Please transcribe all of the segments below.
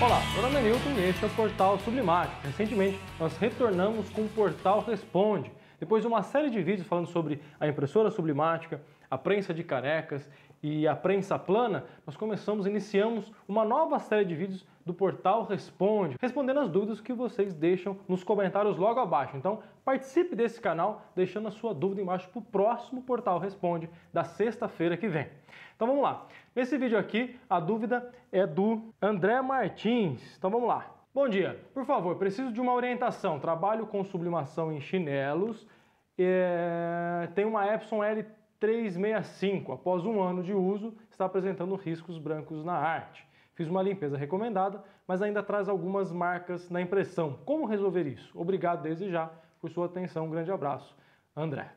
Olá, meu nome é Newton e este é o Portal Sublimático. Recentemente, nós retornamos com o Portal Responde. Depois de uma série de vídeos falando sobre a impressora sublimática, a prensa de carecas e a Prensa Plana, nós começamos, iniciamos uma nova série de vídeos do portal Responde, respondendo as dúvidas que vocês deixam nos comentários logo abaixo. Então, participe desse canal deixando a sua dúvida embaixo para o próximo Portal Responde da sexta-feira que vem. Então vamos lá. Nesse vídeo aqui, a dúvida é do André Martins. Então vamos lá. Bom dia, por favor, preciso de uma orientação. Trabalho com sublimação em chinelos. É... Tem uma Epson L. 365, após um ano de uso, está apresentando riscos brancos na arte. Fiz uma limpeza recomendada, mas ainda traz algumas marcas na impressão. Como resolver isso? Obrigado desde já por sua atenção. Um grande abraço, André.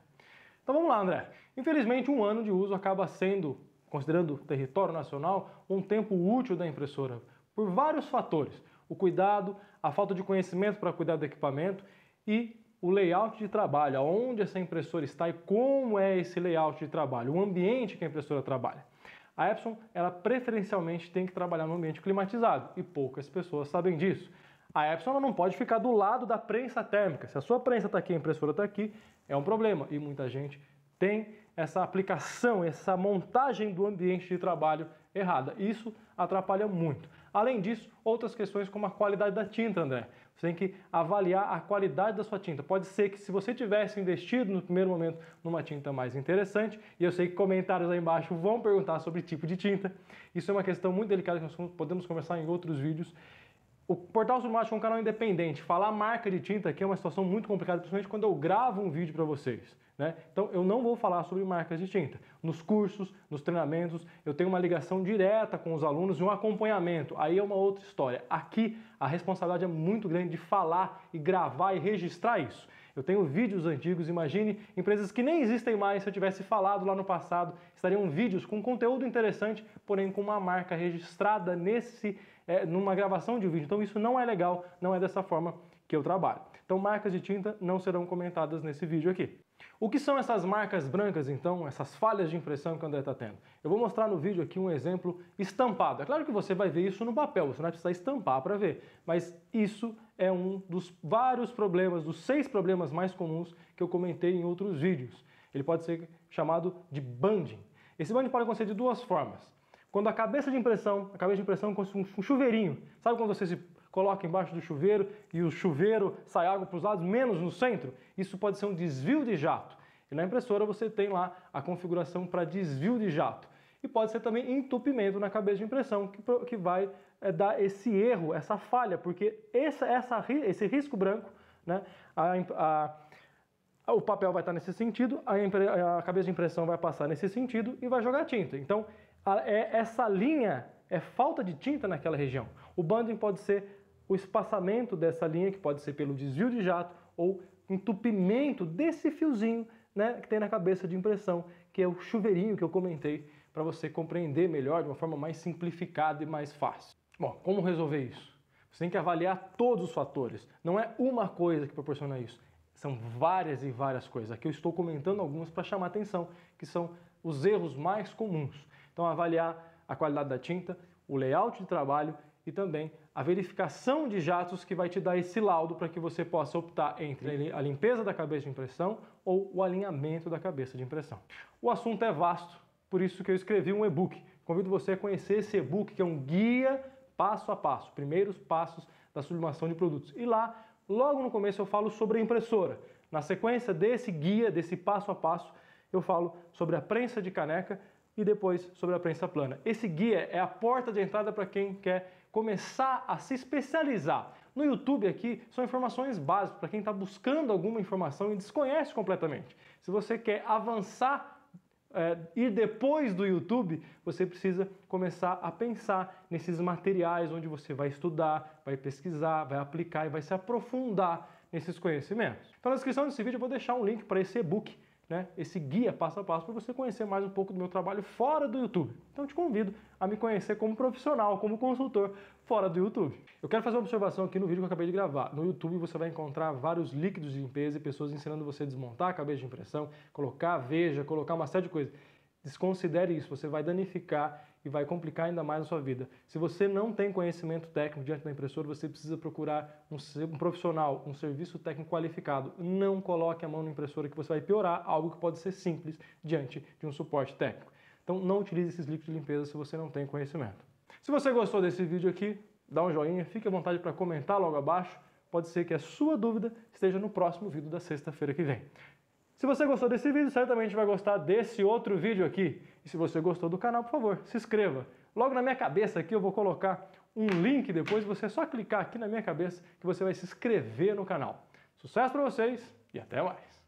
Então vamos lá, André. Infelizmente, um ano de uso acaba sendo, considerando território nacional, um tempo útil da impressora por vários fatores: o cuidado, a falta de conhecimento para cuidar do equipamento e o layout de trabalho, onde essa impressora está e como é esse layout de trabalho, o ambiente que a impressora trabalha. A Epson, ela preferencialmente tem que trabalhar no ambiente climatizado e poucas pessoas sabem disso. A Epson não pode ficar do lado da prensa térmica. Se a sua prensa está aqui, a impressora está aqui, é um problema. E muita gente tem essa aplicação, essa montagem do ambiente de trabalho errada. Isso atrapalha muito. Além disso, outras questões como a qualidade da tinta, André. Você tem que avaliar a qualidade da sua tinta. Pode ser que se você tivesse investido no primeiro momento numa tinta mais interessante, e eu sei que comentários aí embaixo vão perguntar sobre tipo de tinta. Isso é uma questão muito delicada que nós podemos conversar em outros vídeos. O Portal Submático é um canal independente. Falar marca de tinta aqui é uma situação muito complicada, principalmente quando eu gravo um vídeo para vocês. Né? Então eu não vou falar sobre marcas de tinta. Nos cursos, nos treinamentos, eu tenho uma ligação direta com os alunos e um acompanhamento. Aí é uma outra história. Aqui a responsabilidade é muito grande de falar e gravar e registrar isso. Eu tenho vídeos antigos, imagine empresas que nem existem mais. Se eu tivesse falado lá no passado, estariam vídeos com conteúdo interessante, porém com uma marca registrada nesse, é, numa gravação de vídeo. Então isso não é legal, não é dessa forma que eu trabalho. Então marcas de tinta não serão comentadas nesse vídeo aqui. O que são essas marcas brancas, então, essas falhas de impressão que o André está tendo? Eu vou mostrar no vídeo aqui um exemplo estampado. É claro que você vai ver isso no papel, você não vai precisar estampar para ver, mas isso é um dos vários problemas, dos seis problemas mais comuns que eu comentei em outros vídeos. Ele pode ser chamado de banding. Esse banding pode acontecer de duas formas. Quando a cabeça de impressão, a cabeça de impressão é como um chuveirinho. Sabe quando você se coloca embaixo do chuveiro e o chuveiro sai água para os lados, menos no centro. Isso pode ser um desvio de jato. E na impressora você tem lá a configuração para desvio de jato. E pode ser também entupimento na cabeça de impressão, que, que vai é, dar esse erro, essa falha, porque essa, essa, esse risco branco, né, a, a o papel vai estar nesse sentido, a, a, cabeça de impressão vai passar nesse sentido e vai jogar tinta. Então, a, é, essa linha é falta de tinta naquela região. O banding pode ser o espaçamento dessa linha, que pode ser pelo desvio de jato ou entupimento desse fiozinho né, que tem na cabeça de impressão, que é o chuveirinho que eu comentei, para você compreender melhor de uma forma mais simplificada e mais fácil. Bom, como resolver isso? Você tem que avaliar todos os fatores. Não é uma coisa que proporciona isso. São várias e várias coisas. Aqui eu estou comentando algumas para chamar atenção, que são os erros mais comuns. Então, avaliar a qualidade da tinta, o layout de trabalho e também a verificação de jatos que vai te dar esse laudo para que você possa optar entre a limpeza da cabeça de impressão ou o alinhamento da cabeça de impressão. O assunto é vasto, por isso que eu escrevi um e-book. Convido você a conhecer esse e-book que é um guia passo a passo, primeiros passos da sublimação de produtos. E lá, logo no começo eu falo sobre a impressora. Na sequência desse guia, desse passo a passo, eu falo sobre a prensa de caneca, e depois sobre a prensa plana. Esse guia é a porta de entrada para quem quer começar a se especializar. No YouTube aqui são informações básicas para quem está buscando alguma informação e desconhece completamente. Se você quer avançar é, ir depois do YouTube, você precisa começar a pensar nesses materiais onde você vai estudar, vai pesquisar, vai aplicar e vai se aprofundar nesses conhecimentos. Então, na descrição desse vídeo eu vou deixar um link para esse e-book né, esse guia passo a passo para você conhecer mais um pouco do meu trabalho fora do YouTube. Então te convido a me conhecer como profissional, como consultor fora do YouTube. Eu quero fazer uma observação aqui no vídeo que eu acabei de gravar. No YouTube você vai encontrar vários líquidos de limpeza e pessoas ensinando você a desmontar a cabeça de impressão, colocar veja, colocar uma série de coisas. Desconsidere isso, você vai danificar e vai complicar ainda mais a sua vida. Se você não tem conhecimento técnico diante da impressora, você precisa procurar um, um, profissional, um serviço técnico qualificado. Não coloque a mão na impressora que você vai piorar algo que pode ser simples diante de um suporte técnico. Então não utilize esses líquidos de limpeza se você não tem conhecimento. Se você gostou desse vídeo aqui, dá um joinha, fique à vontade para comentar logo abaixo. Pode ser que a sua dúvida esteja no próximo vídeo da sexta-feira que vem. Se você gostou desse vídeo, certamente vai gostar desse outro vídeo aqui. E se você gostou do canal, por favor, se inscreva. Logo na minha cabeça aqui eu vou colocar um link, depois você é só clicar aqui na minha cabeça que você vai se inscrever no canal. Sucesso para vocês e até mais!